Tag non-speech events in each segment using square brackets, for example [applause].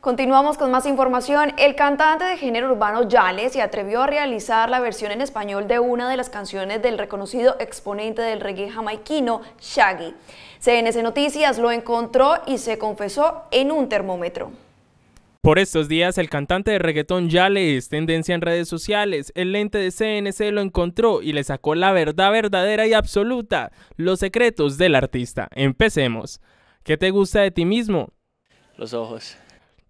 Continuamos con más información. El cantante de género urbano Yale se atrevió a realizar la versión en español de una de las canciones del reconocido exponente del reggae jamaiquino, Shaggy. CNC Noticias lo encontró y se confesó en un termómetro. Por estos días, el cantante de reggaetón Yale es tendencia en redes sociales. El lente de CNC lo encontró y le sacó la verdad verdadera y absoluta, los secretos del artista. Empecemos. ¿Qué te gusta de ti mismo? Los ojos.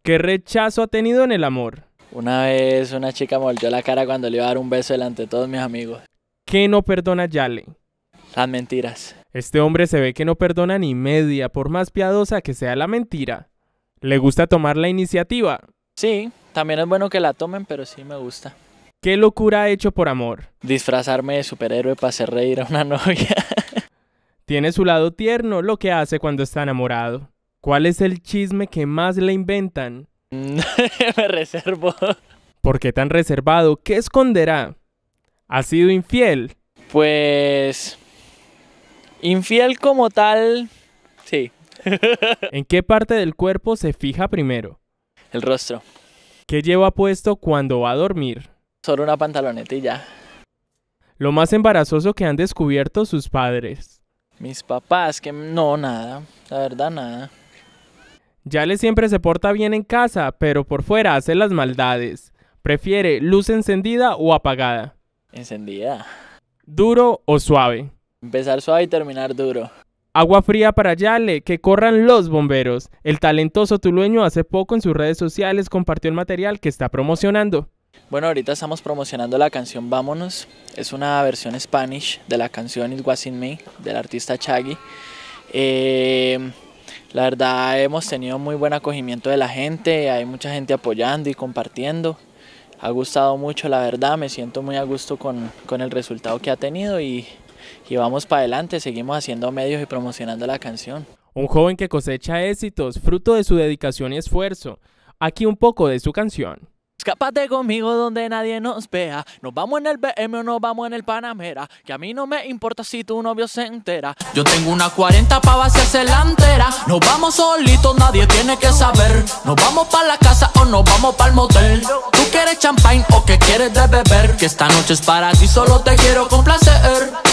¿Qué rechazo ha tenido en el amor? Una vez una chica me la cara cuando le iba a dar un beso delante de todos mis amigos. ¿Qué no perdona Yale? Las mentiras. Este hombre se ve que no perdona ni media, por más piadosa que sea la mentira. ¿Le gusta tomar la iniciativa? Sí, también es bueno que la tomen, pero sí me gusta. ¿Qué locura ha hecho por amor? Disfrazarme de superhéroe para hacer reír a una [laughs] novia. Tiene su lado tierno, lo que hace cuando está enamorado. ¿Cuál es el chisme que más le inventan? [laughs] Me reservo. ¿Por qué tan reservado? ¿Qué esconderá? ¿Ha sido infiel? Pues... Infiel como tal... Sí. [laughs] ¿En qué parte del cuerpo se fija primero? El rostro. ¿Qué lleva puesto cuando va a dormir? Solo una pantaloneta Lo más embarazoso que han descubierto sus padres. Mis papás, que no, nada, la verdad, nada. Yale siempre se porta bien en casa, pero por fuera hace las maldades. Prefiere luz encendida o apagada. Encendida. Duro o suave. Empezar suave y terminar duro. Agua fría para Yale, que corran los bomberos. El talentoso tulueño hace poco en sus redes sociales compartió el material que está promocionando. Bueno, ahorita estamos promocionando la canción Vámonos. Es una versión Spanish de la canción It Was In Me del artista Chagui. Eh, la verdad hemos tenido muy buen acogimiento de la gente, hay mucha gente apoyando y compartiendo. Ha gustado mucho, la verdad, me siento muy a gusto con, el resultado que ha tenido y, y vamos para adelante, seguimos haciendo medios y promocionando la canción. Un joven que cosecha éxitos, fruto de su dedicación y esfuerzo. Aquí un poco de su canción. Escápate conmigo donde nadie nos vea. Nos vamos en el BM o nos vamos en el Panamera. Que a mí no me importa si tu novio se entera. Yo tengo una 40 pa' vaciarse la entera. Nos vamos solitos, nadie tiene que saber. Nos vamos pa' la casa o nos vamos pa el motel. Tú quieres champagne o que quieres de beber. Que esta noche es para ti, solo te quiero complacer.